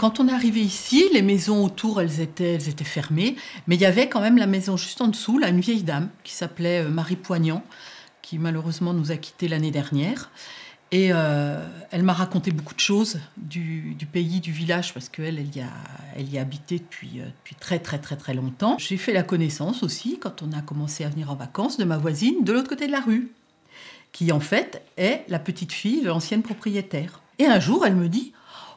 Quand on est arrivé ici, les maisons autour, elles étaient, fermées, mais il y avait quand même la maison juste en dessous, là, une vieille dame qui s'appelait euh, Marie Poignant, qui malheureusement nous a quittés l'année dernière. Et euh, elle m'a raconté beaucoup de choses du, pays, du village, parce qu'elle, elle y a, elle y a habité depuis, euh, depuis très, très, très, très longtemps. J'ai fait la connaissance aussi, quand on a commencé à venir en vacances, de ma voisine de l'autre côté de la rue, qui en fait est la petite fille de l'ancienne propriétaire. Et un jour, elle me dit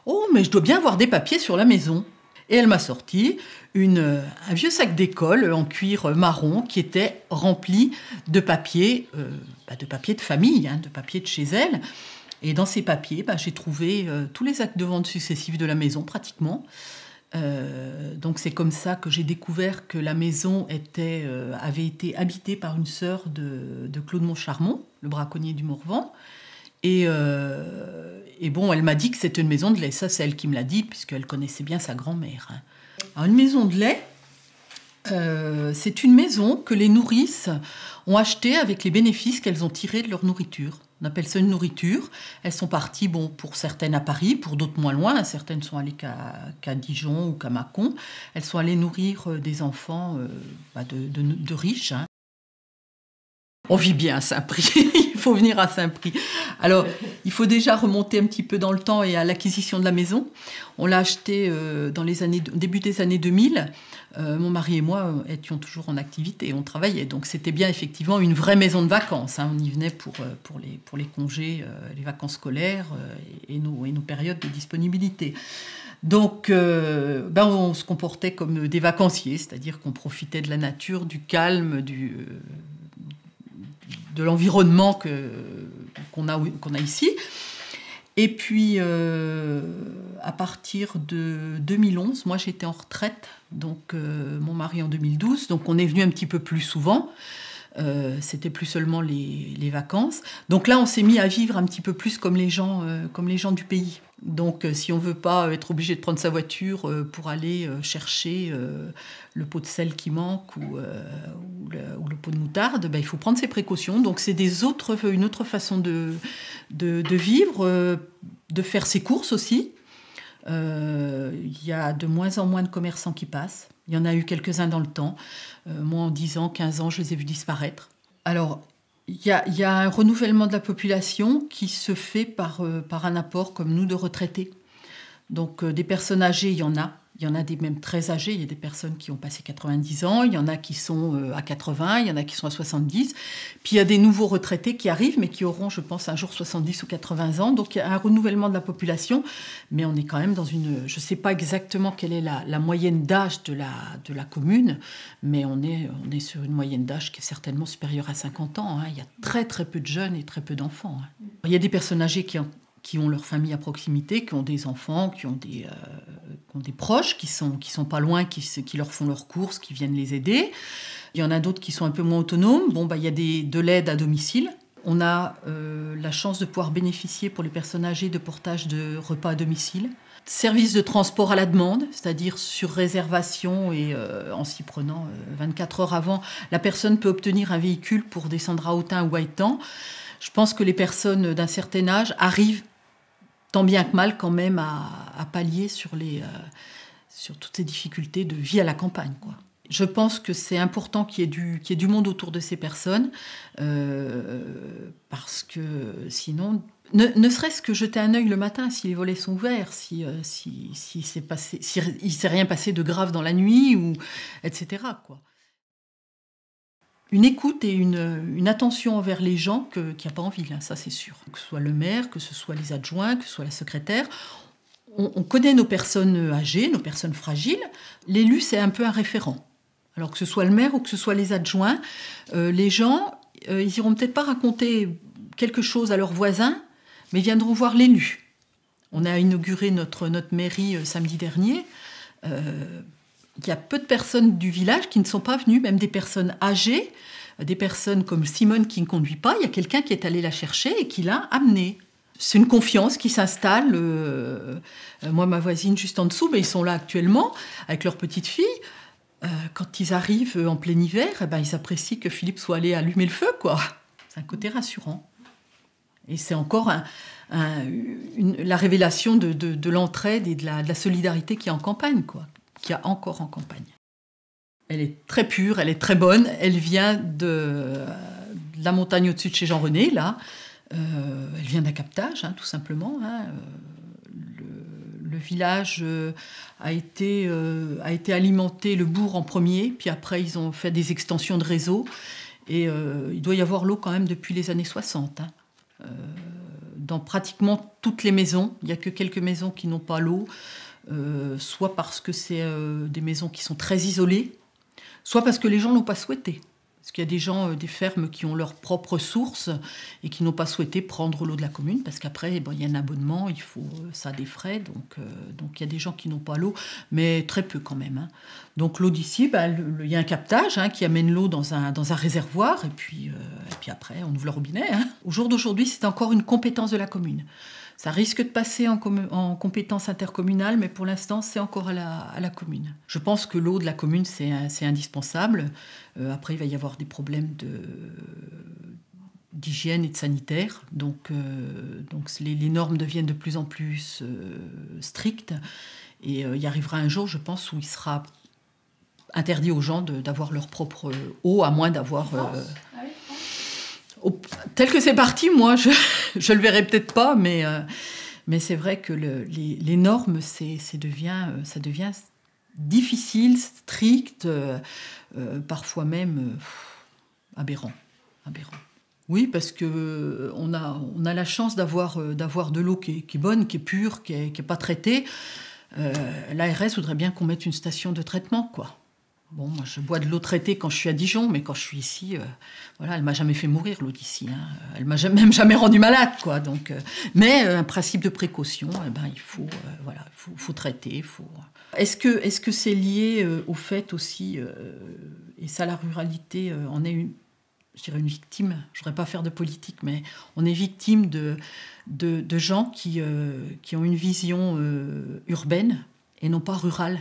Oh, mais je dois bien avoir des papiers sur la maison. Et elle m'a sorti euh, un vieux sac d'école en cuir marron qui était rempli de papiers, euh, bah, de papiers de famille, hein, de papiers de chez elle. Et dans ces papiers, bah, j'ai trouvé euh, tous les actes de vente successifs de la maison pratiquement. donc c'est comme ça que j'ai découvert que la maison avait été habitée par une sœur de, Claude Montcharmont, le braconnier du Morvan. Euh, et, bon, elle m'a dit que c'était une maison de lait. Ça, c'est elle qui me l'a dit, puisqu'elle connaissait bien sa grand-mère. Hein. une maison de lait, euh, c'est une maison que les nourrices ont achetée avec les bénéfices qu'elles ont tirés de leur nourriture. On appelle ça une nourriture. Elles sont parties, bon, pour certaines à Paris, pour d'autres moins loin. Certaines sont allées qu'à Dijon ou qu'à Mâcon. Elles sont allées nourrir euh, des enfants bah, de, riches. Hein. On vit bien à Saint-Prix, il faut venir à Saint-Prix. Alors, il faut déjà remonter un petit peu dans le temps et à l'acquisition de la maison. On l'a achetée euh, dans les années, début des années 2000. Euh, mon mari et moi euh, étions toujours en activité, on travaillait. Donc, c'était bien effectivement une vraie maison de vacances. Hein. On y venait pour, pour, les, pour les congés, les vacances scolaires et, nos, et nos périodes de disponibilité. Donc, ben on se comportait comme des vacanciers, c'est-à-dire qu'on profitait de la nature, du calme, du, de l'environnement qu'on a, a ici. Et puis, euh, à partir de 2011, moi j'étais en retraite, donc euh, mon mari en 2012, donc on est venu un petit peu plus souvent. Euh, c'était plus seulement les, vacances. Donc là, on s'est mis à vivre un petit peu plus comme les gens, euh, comme les gens du pays. Donc euh, si on veut pas être obligé de prendre sa voiture pour aller chercher le pot de sel qui manque ou, le, pot de moutarde, ben, il faut prendre ses précautions. Donc c'est des autres, une autre façon de vivre, de faire ses courses aussi. Il y a de moins en moins de commerçants qui passent. Il y en a eu quelques-uns dans le temps. moi, en 10 ans, 15 ans, je les ai vus disparaître. Alors, il y, a, un renouvellement de la population qui se fait par, euh, par un apport comme nous de retraités. Donc, euh, des personnes âgées, il y en a. Il y en a des même très âgés, il y a des personnes qui ont passé 90 ans, il y en a qui sont euh, à 80, il y en a qui sont à 70. Puis il y a des nouveaux retraités qui arrivent, mais qui auront, je pense, un jour 70 ou 80 ans. Donc il y a un renouvellement de la population, mais on est quand même dans une... Je ne sais pas exactement quelle est la, moyenne d'âge de la, de la commune, mais on est, on est sur une moyenne d'âge qui est certainement supérieure à 50 ans. Hein. Il y a très très peu de jeunes et très peu d'enfants. Hein. Il y a des personnes âgées qui ont qui ont leur famille à proximité, qui ont des enfants, qui ont des, euh, ont des proches, qui sont, qui sont pas loin, qui, qui leur font leurs courses, qui viennent les aider. Il y en a d'autres qui sont un peu moins autonomes. Bon, bah, il y a des, de l'aide à domicile. On a euh, la chance de pouvoir bénéficier pour les personnes âgées de portage de repas à domicile. Service de transport à la demande, c'est-à-dire sur réservation et euh, en s'y prenant 24 heures avant, la personne peut obtenir un véhicule pour descendre à Autun ou à Étang. Je pense que les personnes d'un certain âge arrivent tant bien que mal quand même à, pallier sur, les, euh, sur toutes ces difficultés de vie à la campagne. Quoi. Je pense que c'est important qu'il y, ait du, ait du monde autour de ces personnes, euh, parce que sinon, ne, serait-ce que jeter un œil le matin si les volets sont ouverts, si, euh, si, s'est rien passé de grave dans la nuit, ou, etc. Quoi une écoute et une, attention envers les gens qu'il n'y a pas envie, ville, ça c'est sûr. Que ce soit le maire, que ce soit les adjoints, que ce soit la secrétaire. On, connaît nos personnes âgées, nos personnes fragiles. L'élu, c'est un peu un référent. Alors que ce soit le maire ou que ce soit les adjoints, euh, les gens, euh, ils iront peut-être pas raconter quelque chose à leurs voisins, mais viendront voir l'élu. On a inauguré notre, notre mairie euh, samedi dernier il y a peu de personnes du village qui ne sont pas venues, même des personnes âgées, euh, des personnes comme Simone qui ne conduit pas, il y a quelqu'un qui est allé la chercher et qui l'a amenée. C'est une confiance qui s'installe. Euh, euh, moi, ma voisine juste en dessous, mais ils sont là actuellement avec leur petite fille. quand ils arrivent en plein hiver, eh ben, ils apprécient que Philippe soit allé allumer le feu, quoi. C'est un côté rassurant. Et c'est encore la révélation de, l'entraide et de la, de la solidarité qui en campagne, quoi qu'il y a encore en campagne. Elle est très pure, elle est très bonne. Elle vient de, la montagne au-dessus de chez Jean-René, là. Euh, elle vient d'un captage, hein, tout simplement. Hein. Euh, le, village euh, a été, a été alimenté, le bourg en premier, puis après ils ont fait des extensions de réseau. Et il doit y avoir l'eau quand même depuis les années 60. Hein. dans pratiquement toutes les maisons, il n'y a que quelques maisons qui n'ont pas l'eau. Euh, soit parce que c'est euh, des maisons qui sont très isolées, soit parce que les gens n'ont pas souhaité. Parce qu'il y a des gens, euh, des fermes qui ont leur propre source et qui n'ont pas souhaité prendre l'eau de la commune parce qu'après, eh ben, il y a un abonnement, il faut ça a des frais. Donc, donc il y a des gens qui n'ont pas l'eau, mais très peu quand même. Hein. Donc l'eau d'ici, ben, il y a un captage hein, qui amène l'eau dans un, réservoir et puis, puis après, on ouvre le robinet. Hein. Au jour d'aujourd'hui, c'est encore une compétence de la commune. Ça risque de passer en, en compétence intercommunale, mais pour l'instant, c'est encore à la, commune. Je pense que l'eau de la commune, c'est indispensable. Euh, après, il va y avoir des problèmes d'hygiène et de sanitaire. Donc, euh, donc les, normes deviennent de plus en plus euh, strictes. Et il arrivera un jour, je pense, où il sera interdit aux gens d'avoir leur propre eau, à moins d'avoir tel que c'est parti, moi, je, ne le verrai peut-être pas, mais, euh, c'est vrai que les, normes, euh, ça devient difficile, strict, euh, parfois même aberrant, Oui, parce qu'on a, la chance d'avoir, de l'eau qui, est bonne, qui est pure, qui n'est pas traitée. L'ARS voudrait bien qu'on mette une station de traitement, quoi. Bon, moi, je bois de l'eau traitée quand je suis à Dijon, mais quand je suis ici, euh, voilà, elle m'a jamais fait mourir l'eau d'ici. Hein. Elle m'a même jamais rendu malade, quoi. Donc, euh, mais euh, un principe de précaution, eh ben, il faut, voilà, faut, faut, traiter, faut. Est-ce que, est-ce que c'est lié au fait aussi, et ça, la ruralité on est une, une victime. Je ne voudrais pas faire de politique, mais on est victime de de, de gens qui qui ont une vision urbaine et non pas rurale.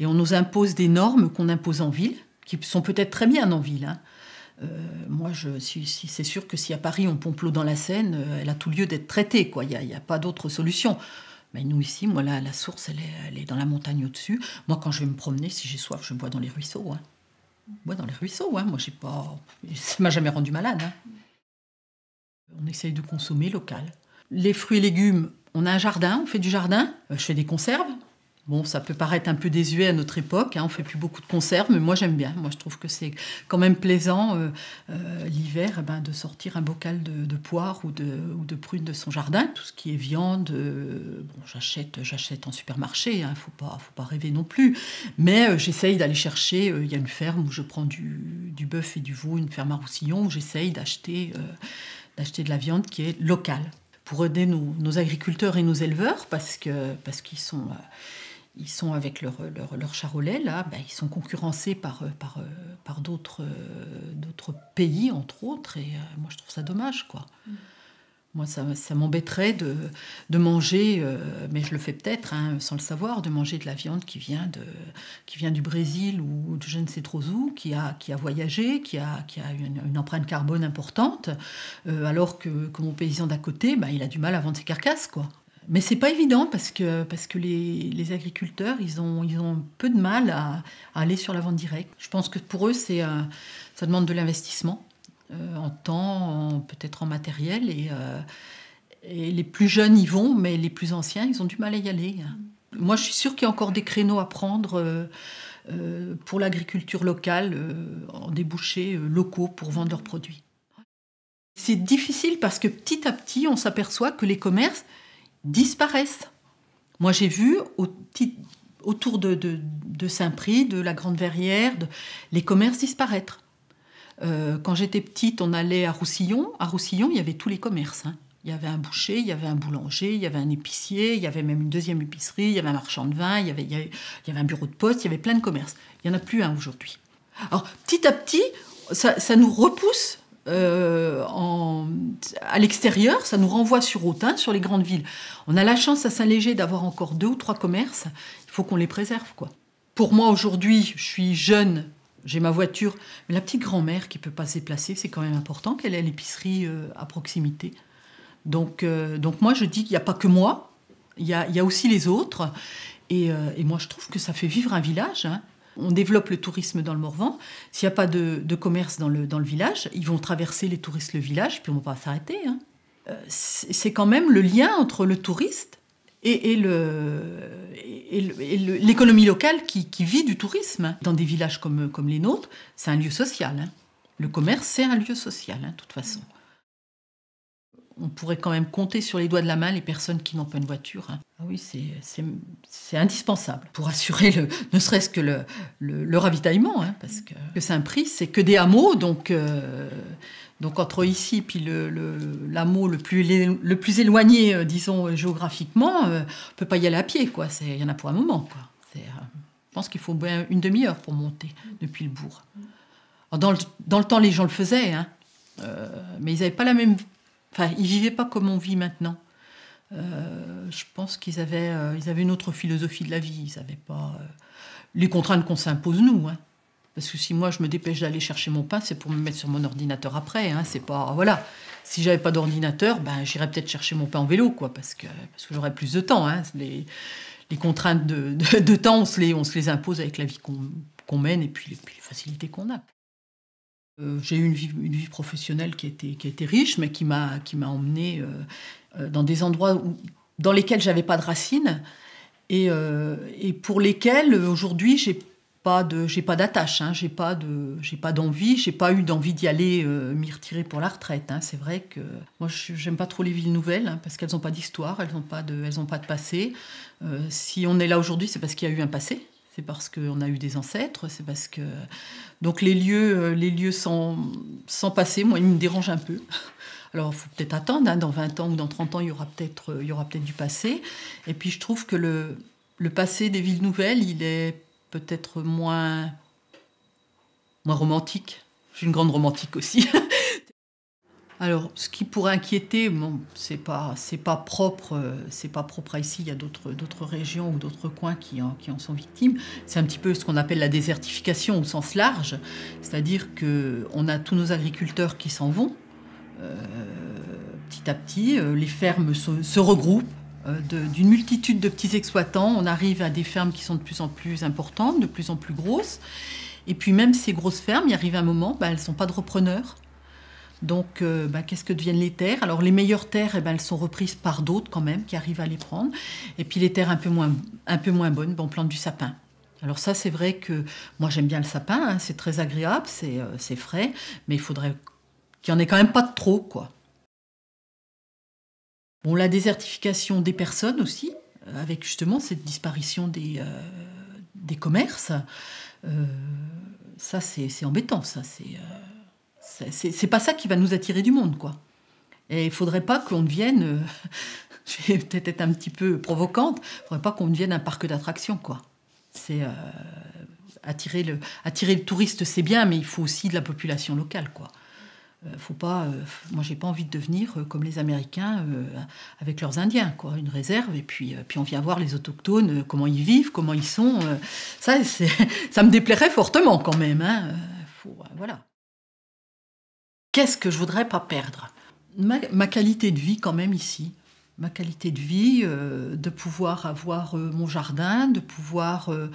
Et on nous impose des normes qu'on impose en ville, qui sont peut-être très bien en ville. Hein. Euh, moi, c'est sûr que si à Paris on pompe l'eau dans la Seine, euh, elle a tout lieu d'être traitée. Il n'y a, pas d'autre solution. Mais nous ici, moi, la, source, elle est, dans la montagne au-dessus. Moi, quand je vais me promener, si j'ai soif, je bois dans les ruisseaux. Hein. Moi, dans les ruisseaux, hein. moi, j'ai pas... ça m'a jamais rendu malade. Hein. On essaye de consommer local. Les fruits et légumes, on a un jardin, on fait du jardin. Euh, je fais des conserves, Bon, ça peut paraître un peu désuet à notre époque, hein, on fait plus beaucoup de concerts mais moi j'aime bien. Moi je trouve que c'est quand même plaisant euh, euh, l'hiver eh ben, de sortir un bocal de, poire ou de, ou de prunes de son jardin. Tout ce qui est viande, euh, bon, j'achète, j'achète en supermarché, il hein, faut pas, faut pas rêver non plus. Mais j'essaye d'aller chercher. Il y a une ferme où je prends du, du bœuf et du veau, une ferme à Roussillon, où j'essaye d'acheter, d'acheter de la viande qui est locale pour aider nos, nos agriculteurs et nos éleveurs parce que parce qu'ils sont ils sont avec leur, leur, charolais, là, bah, ils sont concurrencés par, euh, par, euh, par d'autres, euh, d'autres pays, entre autres, et moi je trouve ça dommage, quoi. Mm. Moi, ça, ça m'embêterait de, de, manger, mais je le fais peut-être hein, sans le savoir, de manger de la viande qui vient, de, qui vient du Brésil ou de je ne sais trop où, qui a, qui a voyagé, qui a, qui a une, empreinte carbone importante, alors que, que, mon paysan d'à côté, bah, il a du mal à vendre ses carcasses. quoi. Mais c'est pas évident parce que, parce que les, les, agriculteurs, ils ont, ils ont peu de mal à, aller sur la vente directe. Je pense que pour eux, euh, ça demande de l'investissement euh, en temps, peut-être en matériel. Et, euh, et, les plus jeunes y vont, mais les plus anciens, ils ont du mal à y aller. Moi, je suis sûre qu'il y a encore des créneaux à prendre pour l'agriculture locale, en débouchés locaux pour vendre leurs produits. C'est difficile parce que petit à petit, on s'aperçoit que les commerces, disparaissent. Moi, j'ai vu autour de, Saint-Prix, de la Grande Verrière, de, les commerces disparaître. Euh, quand j'étais petite, on allait à Roussillon. À Roussillon, il y avait tous les commerces. Hein. Il y avait un boucher, il y avait un boulanger, il y avait un épicier, il y avait même une deuxième épicerie, il y avait un marchand de vin, il y avait, un bureau de poste, il y avait plein de commerces. Il n'y en a plus un aujourd'hui. Alors, petit à petit, ça nous repousse euh, à l'extérieur, ça nous renvoie sur Autun, sur les grandes villes. On a la chance à Saint-Léger d'avoir encore deux ou trois commerces. Il faut qu'on les préserve, quoi. Pour moi, aujourd'hui, je suis jeune, j'ai ma voiture, mais la petite grand-mère qui peut pas se déplacer, c'est quand même important qu'elle ait l'épicerie euh, à proximité. Donc, euh, donc moi, je dis qu'il n'y a pas que moi, il y a, aussi les autres. Et, moi, je trouve que ça fait vivre un village. Hein. On développe le tourisme dans le Morvan. S'il n'y a pas de, commerce dans le, village, ils vont traverser les touristes le village, puis on ne va pas s'arrêter. Hein. Euh, c'est quand même le lien entre le touriste et, l'économie locale qui, vit du tourisme. Hein. Dans des villages comme, les nôtres, c'est un lieu social. Hein. Le commerce, c'est un lieu social, de toute façon on pourrait quand même compter sur les doigts de la main les personnes qui n'ont pas une voiture. Hein. Ah oui, c'est indispensable pour assurer le, ne serait-ce que le, le, ravitaillement, hein, parce que, que c'est un prix, c'est que des hameaux, donc, euh, donc entre ici puis l'hameau le, le, plus, le plus éloigné, euh, disons, géographiquement, euh, on peut pas y aller à pied, quoi. Il y en a pour un moment, quoi. je pense qu'il faut bien une demi-heure pour monter depuis le bourg. dans, dans le, temps, les gens le faisaient, hein, mais ils n'avaient pas la même Enfin, ils vivaient pas comme on vit maintenant. Euh, je pense qu'ils avaient, euh, ils avaient une autre philosophie de la vie. Ils n'avaient pas euh, les contraintes qu'on s'impose nous. Hein. Parce que si moi je me dépêche d'aller chercher mon pain, c'est pour me mettre sur mon ordinateur après. Hein. C'est pas voilà. Si j'avais pas d'ordinateur, ben j'irais peut-être chercher mon pain en vélo, quoi, parce que parce j'aurais plus de temps. Hein. Les, contraintes de, de, temps, on se les on se les impose avec la vie qu'on mène et puis les facilités qu'on a. Euh, j'ai eu une vie, une vie, professionnelle qui était, qui était riche, mais qui m'a emmenée euh, euh, dans des endroits dans lesquels j'avais pas de racines et, et pour lesquels aujourd'hui j'ai pas de j'ai pas d'attache hein, j'ai pas de j'ai pas d'envie j'ai pas eu d'envie d'y aller m'y retirer pour la retraite hein. c'est vrai que moi j'aime pas trop les villes nouvelles hein, parce qu'elles n'ont pas d'histoire elles n'ont pas de elles ont pas de passé si on est là aujourd'hui c'est parce qu'il y a eu un passé parce qu'on a eu des ancêtres, c'est parce que... Donc les lieux, euh, les lieux sans, sans moi, ils me dérangent un peu. Alors, il faut peut-être attendre, hein, dans 20 ans ou dans 30 ans, il y aura peut-être euh, il y aura peut du passé. Et puis, je trouve que le, le passé des villes nouvelles, il est peut-être moins, moins romantique. J'ai une grande romantique aussi. Alors, ce qui pourrait inquiéter, bon, c'est pas, propre, euh, c'est pas propre ici. Il y a d'autres, d'autres régions ou d'autres coins qui en, sont victimes. C'est un petit peu ce qu'on appelle la désertification au sens large, c'est-à-dire que a tous nos agriculteurs qui s'en vont euh, petit à petit. Euh, les fermes se, regroupent. d'une multitude de petits exploitants, on arrive à des fermes qui sont de plus en plus importantes, de plus en plus grosses. Et puis même ces grosses fermes, il arrive un moment, ben, elles ne sont pas de repreneurs. Donc, euh, ben, qu'est-ce que deviennent les terres Alors, les meilleures terres, eh ben, elles sont reprises par d'autres quand même qui arrivent à les prendre. Et puis, les terres un peu moins, un peu moins bonnes, on plante du sapin. Alors ça, c'est vrai que moi j'aime bien le sapin, hein, c'est très agréable, euh, c'est frais, mais il faudrait qu'il n'y en ait quand même pas de trop, quoi. Bon, la désertification des personnes aussi, euh, avec justement cette disparition des, commerces, ça c'est embêtant, ça c'est... C'est pas ça qui va nous attirer du monde, quoi. Et il faudrait pas qu'on devienne, euh, je vais peut-être être un petit peu provocante, il faudrait pas qu'on devienne un parc d'attractions, quoi. C'est euh, attirer, le, attirer le touriste, c'est bien, mais il faut aussi de la population locale, quoi. Euh, faut pas, moi, j'ai pas envie de devenir comme les Américains avec leurs Indiens, quoi, une réserve. Et puis, puis on vient voir les autochtones, comment ils vivent, comment ils sont. ça, ça me déplairait fortement, quand même. Hein, voilà. Qu'est-ce que je voudrais pas perdre ma, qualité de vie quand même ici. Ma qualité de vie, euh, de pouvoir avoir euh, mon jardin, de pouvoir euh,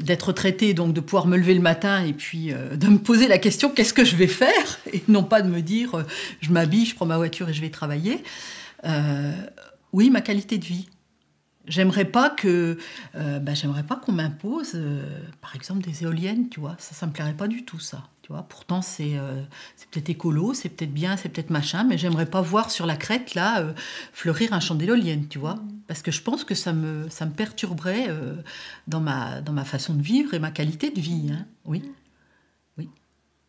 d'être traité, donc de pouvoir me lever le matin et puis de me poser la question qu'est-ce que je vais faire et non pas de me dire je m'habille, je prends ma voiture et je vais travailler. oui, ma qualité de vie. J'aimerais pas que, bah, j'aimerais pas qu'on m'impose, par exemple, des éoliennes, tu vois. Ça, ça me plairait pas du tout, ça pourtant, euh, c'est peut-être écolo, c'est peut-être bien, c'est peut-être machin, mais j'aimerais pas voir sur la crête, là, euh, fleurir un chandélolienne, tu vois. Mm. Parce que je pense que ça me, ça me perturberait euh, dans, ma, dans ma façon de vivre et ma qualité de vie. Hein. Mm. Oui. Oui.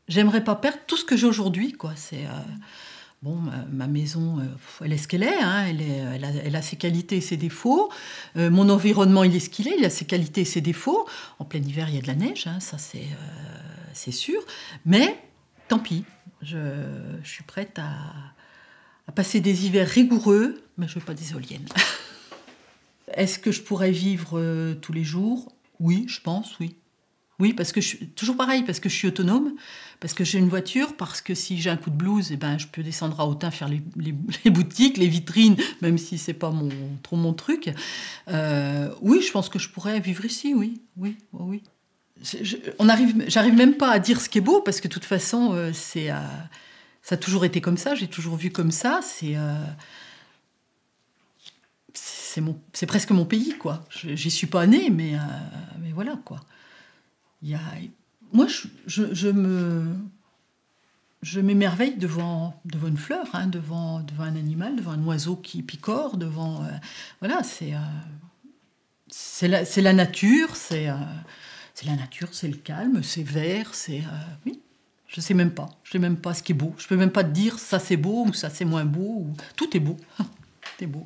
J'aimerais pas perdre tout ce que j'ai aujourd'hui, quoi. C'est. Bon, ma maison, elle est ce qu'elle est, hein. elle, est elle, a, ses qualités et ses défauts. mon environnement, il est ce qu'il est, il a ses qualités et ses défauts. En plein hiver, il y a de la neige, hein. ça c'est c'est sûr. Mais tant pis, je, suis prête à, passer des hivers rigoureux, mais je ne veux pas des Est-ce que je pourrais vivre euh, tous les jours Oui, je pense, oui. Oui, parce que je suis toujours pareil, parce que je suis autonome, parce que j'ai une voiture, parce que si j'ai un coup de blues, eh ben, je peux descendre à Autun faire les, boutiques, les vitrines, même si c'est pas mon, trop mon truc. Euh, oui, je pense que je pourrais vivre ici, oui, oui, oui j'arrive même pas à dire ce qui est beau parce que de toute façon, euh, c'est euh, ça a toujours été comme ça. J'ai toujours vu comme ça. C'est euh, c'est mon, c'est presque mon pays quoi. J'y suis pas née, mais mais voilà quoi. moi, je, je, me je m'émerveille devant, devant une fleur, hein, devant, devant un animal, devant un oiseau qui picore, devant... voilà, c'est c'est la, la, nature, c'est c'est la nature, c'est le calme, c'est vert, c'est. Euh, oui, je sais même pas. Je sais même pas ce qui est beau. Je ne peux même pas te dire ça c'est beau ou ça c'est moins beau. Tout est beau. Tout est beau.